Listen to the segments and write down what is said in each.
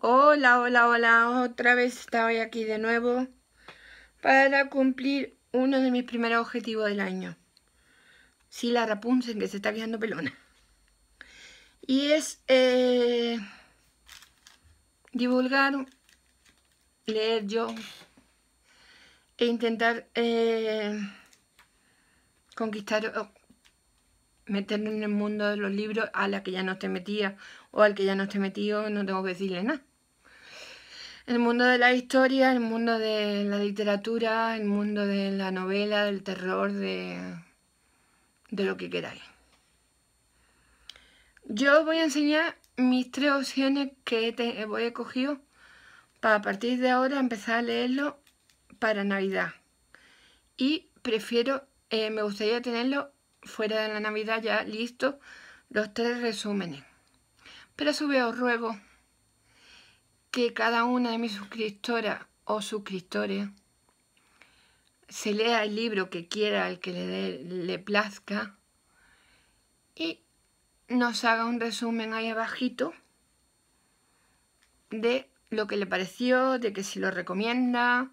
Hola, hola, hola, otra vez estoy aquí de nuevo para cumplir uno de mis primeros objetivos del año. Sí, la Rapunzel que se está quedando pelona. Y es eh, divulgar, leer yo e intentar eh, conquistar, meterme en el mundo de los libros a la que ya no te metía o al que ya no esté metido, no tengo que decirle nada el mundo de la historia, el mundo de la literatura, el mundo de la novela, del terror, de, de lo que queráis. Yo os voy a enseñar mis tres opciones que te, voy a cogido para a partir de ahora empezar a leerlo para Navidad. Y prefiero, eh, me gustaría tenerlo fuera de la Navidad ya listo, los tres resúmenes. Pero a os ruego cada una de mis suscriptoras o suscriptores se lea el libro que quiera, el que le, dé, le plazca, y nos haga un resumen ahí abajito de lo que le pareció, de que si lo recomienda,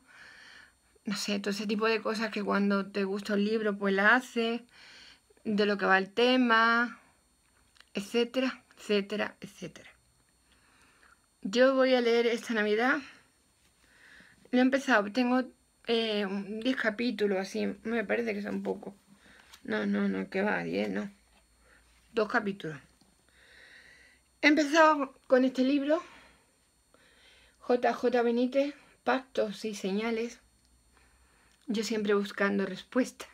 no sé, todo ese tipo de cosas que cuando te gusta el libro pues la hace de lo que va el tema, etcétera, etcétera, etcétera. Yo voy a leer esta Navidad. Lo he empezado, tengo 10 eh, capítulos así, me parece que son poco. No, no, no, que va, 10, no. Dos capítulos. He empezado con este libro, JJ Benítez, Pactos y Señales. Yo siempre buscando respuestas.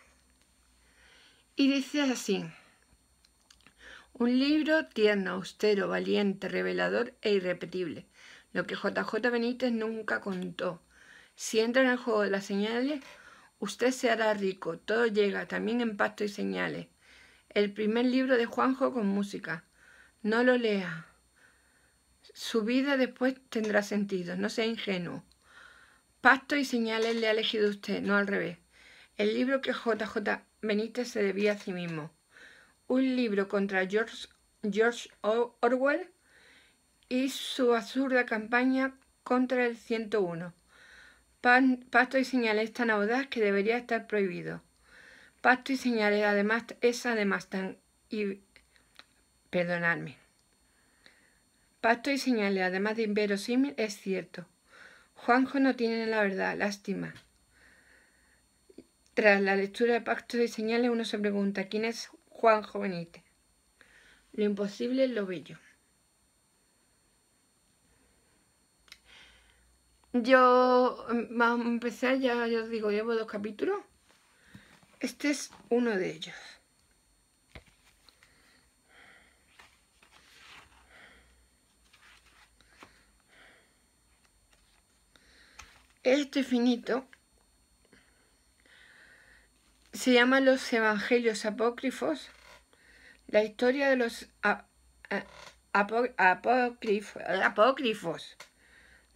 Y dice así. Un libro tierno, austero, valiente, revelador e irrepetible. Lo que JJ Benítez nunca contó. Si entra en el juego de las señales, usted se hará rico. Todo llega, también en pacto y señales. El primer libro de Juanjo con música. No lo lea. Su vida después tendrá sentido. No sea ingenuo. Pacto y señales le ha elegido usted, no al revés. El libro que JJ Benítez se debía a sí mismo un libro contra George, Orwell y su absurda campaña contra el 101. Pacto y señales tan audaz que debería estar prohibido. Pacto y señales además es además tan y perdonadme. Pacto y señales además de inverosímil es cierto. Juanjo no tiene la verdad, lástima. Tras la lectura de Pacto y Señales uno se pregunta quién es Juan Jovenite. Lo imposible, es lo bello. Yo mm, vamos a empezar, ya, Yo os digo, llevo dos capítulos. Este es uno de ellos. Este finito se llama Los Evangelios Apócrifos, la historia de los apócrifos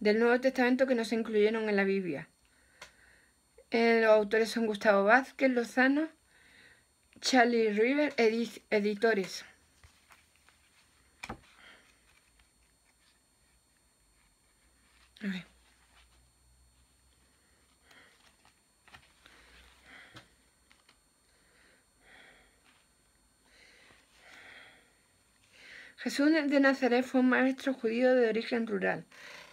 del Nuevo Testamento que no se incluyeron en la Biblia. Eh, los autores son Gustavo Vázquez, Lozano, Charlie River, editores. A ver. Jesús de Nazaret fue un maestro judío de origen rural,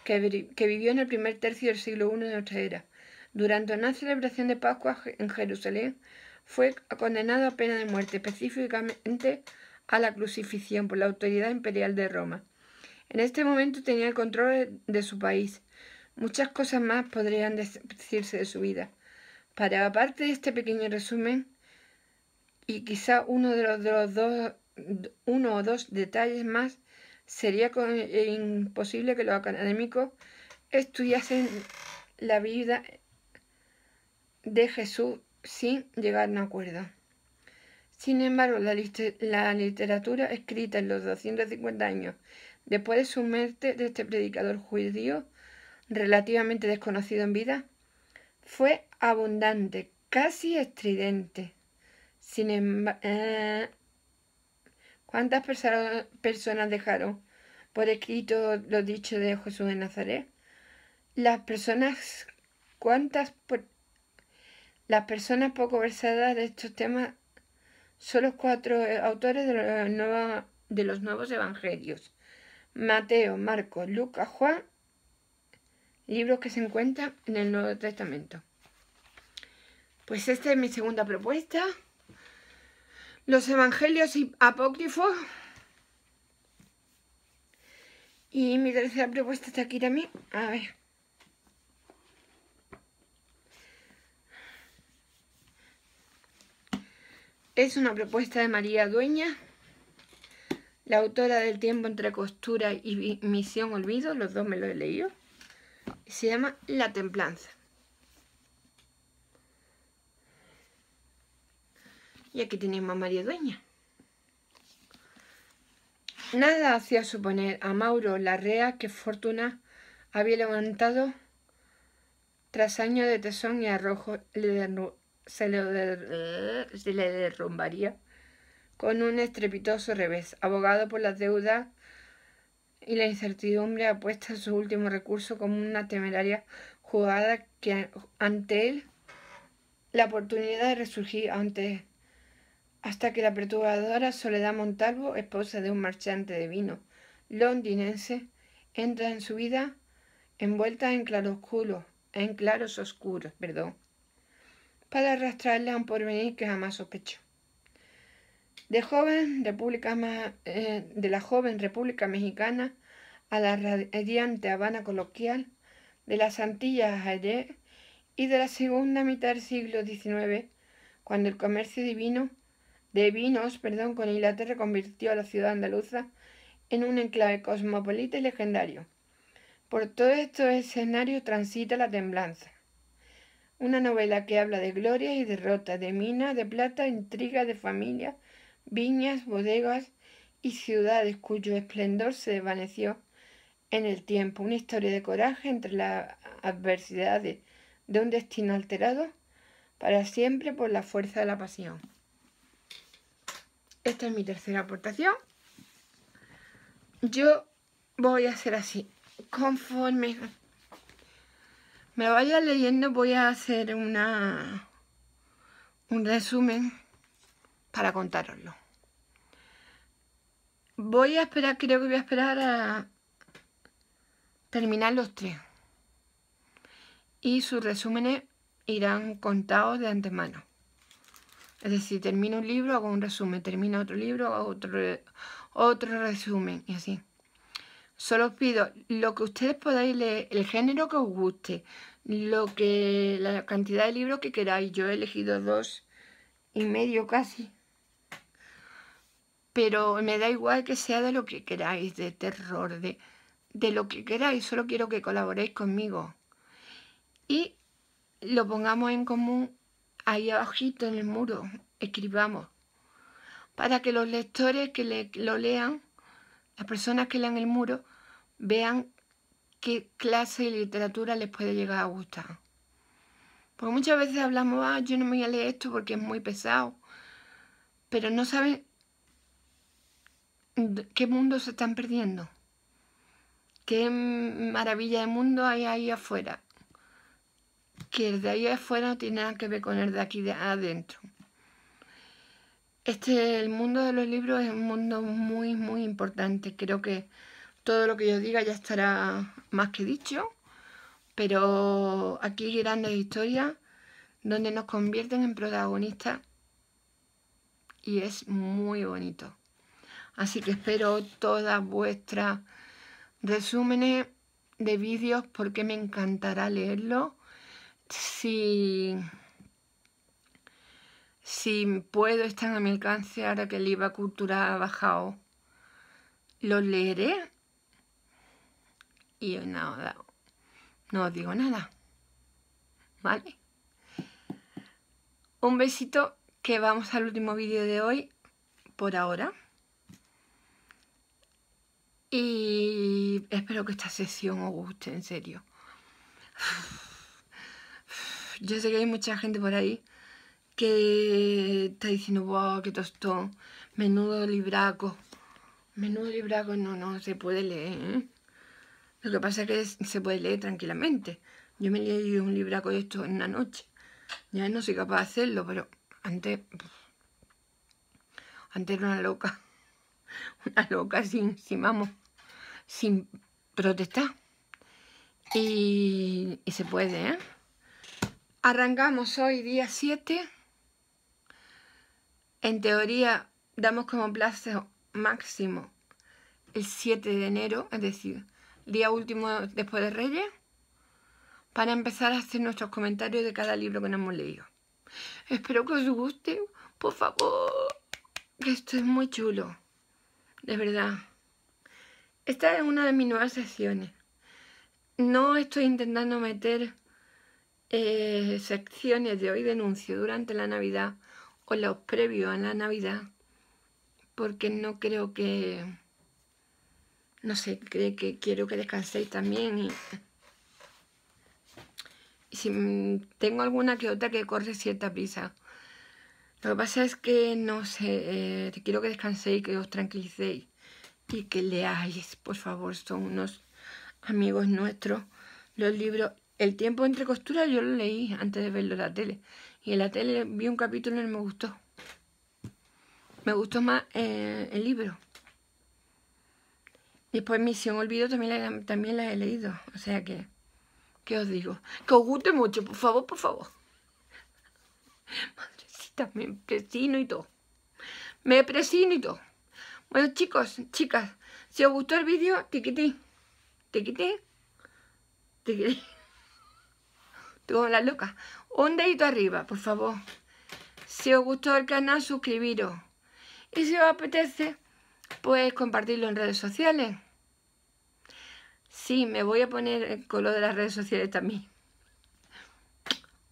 que, vivió en el primer tercio del siglo I de nuestra era. Durante una celebración de Pascua en Jerusalén, fue condenado a pena de muerte, específicamente a la crucifixión por la autoridad imperial de Roma. En este momento tenía el control de su país. Muchas cosas más podrían decirse de su vida. Para aparte de este pequeño resumen, y quizá uno de los dos uno o dos detalles más, sería eh, imposible que los académicos estudiasen la vida de Jesús sin llegar a un acuerdo. Sin embargo, la, literatura escrita en los 250 años después de su muerte de este predicador judío, relativamente desconocido en vida, fue abundante, casi estridente. Sin, embargo, eh, ¿Cuántas personas dejaron por escrito lo dicho de Jesús de Nazaret? Las personas, ¿cuántas las personas poco versadas de estos temas son los cuatro eh, autores de de los nuevos evangelios. Mateo, Marcos, Lucas, Juan, libros que se encuentran en el Nuevo Testamento. Pues esta es mi segunda propuesta los evangelios apócrifos. Y mi tercera propuesta está aquí también. A ver. Es una propuesta de María Dueña, la autora del tiempo entre costura y misión olvido, los dos me lo he leído. Se llama La Templanza. Y aquí tenemos a María Dueña. Nada hacía suponer a Mauro Larrea que Fortuna había levantado tras años de tesón y arrojo se, le derrumbaría con un estrepitoso revés, abogado por las deudas y la incertidumbre apuesta a su último recurso como una temeraria jugada que ante él la oportunidad de resurgir ante hasta que la perturbadora Soledad Montalvo, esposa de un marchante de vino londinense, entra en su vida envuelta en claroscuros, en claros oscuros, perdón, para arrastrarle a un porvenir que jamás sospechó. De, joven República, eh, de la joven República Mexicana a la radiante Habana coloquial, de las Antillas ayer y de la segunda mitad del siglo XIX, cuando el comercio divino de vinos, perdón, con Inglaterra convirtió a la ciudad andaluza en un enclave cosmopolita y legendario. Por todo esto el escenario transita La Temblanza, una novela que habla de glorias y derrotas, de minas de plata, intrigas de familia, viñas, bodegas y ciudades cuyo esplendor se desvaneció en el tiempo, una historia de coraje entre las adversidades de un destino alterado para siempre por la fuerza de la pasión. Esta es mi tercera aportación. Yo voy a hacer así. Conforme me vaya leyendo voy a hacer una un resumen para contaroslo. Voy a esperar, creo que voy a esperar a terminar los tres. Y sus resúmenes irán contados de antemano. Es decir, termino un libro, hago un resumen, termino otro libro, hago otro, otro resumen y así. Solo os pido lo que ustedes podáis leer, el género que os guste, lo que la cantidad de libros que queráis. Yo he elegido dos y medio casi. Pero me da igual que sea de lo que queráis, de terror, de, de lo que queráis. Solo quiero que colaboréis conmigo y lo pongamos en común ahí abajito en el muro, escribamos, para que los lectores que lo lean, las personas que lean el muro, vean qué clase de literatura les puede llegar a gustar. Porque muchas veces hablamos, ah, yo no me voy a leer esto porque es muy pesado, pero no saben qué mundo se están perdiendo, qué maravilla de mundo hay ahí afuera que el de ahí afuera no tiene nada que ver con el de aquí de adentro. Este, el mundo de los libros es un mundo muy, muy importante. Creo que todo lo que yo diga ya estará más que dicho, pero aquí hay grandes historias donde nos convierten en protagonistas y es muy bonito. Así que espero todas vuestras resúmenes de vídeos porque me encantará leerlo si, si puedo, estar a mi alcance ahora que el IVA cultura ha bajado. lo leeré y nada, no os digo nada. ¿Vale? Un besito que vamos al último vídeo de hoy por ahora. Y espero que esta sesión os guste, en serio. Yo sé que hay mucha gente por ahí que está diciendo, wow, qué tostón, menudo libraco. Menudo libraco, no, no, se puede leer. Lo que pasa es que se puede leer tranquilamente. Yo me leí un libraco de esto en una noche. Ya no soy capaz de hacerlo, pero antes... Antes era una loca. Una loca sin, sin vamos, sin protestar. Y, y se puede, ¿eh? Arrancamos hoy día 7. En teoría damos como plazo máximo el 7 de enero, es decir, día último después de Reyes, para empezar a hacer nuestros comentarios de cada libro que nos hemos leído. Espero que os guste, por favor, que esto es muy chulo, de verdad. Esta es una de mis nuevas sesiones. No estoy intentando meter eh, secciones de hoy denuncio durante la Navidad o los previos a la Navidad, porque no creo que, no sé, creo que quiero que descanséis también y, si mm, tengo alguna que otra que corre cierta prisa. Lo que pasa es que, no sé, eh, quiero que descanséis, que os tranquilicéis y que leáis, por favor, son unos amigos nuestros los libros el tiempo entre costuras yo lo leí antes de verlo en la tele. Y en la tele vi un capítulo y me gustó. Me gustó más eh, el libro. Después Misión Olvido también la, también he leído. O sea que, ¿qué os digo? Que os guste mucho, por favor, por favor. Madrecita, me presino y todo. Me presino y todo. Bueno, chicos, chicas, si os gustó el vídeo, tiquití. Tiquití. Te con las locas. Un dedito arriba, por favor. Si os gustó el canal, suscribiros. Y si os apetece, pues compartirlo en redes sociales. Sí, me voy a poner el color de las redes sociales también.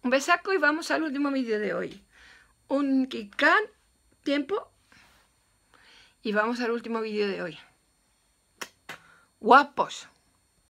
Un besaco y vamos al último vídeo de hoy. Un kikan, tiempo. Y vamos al último vídeo de hoy. Guapos.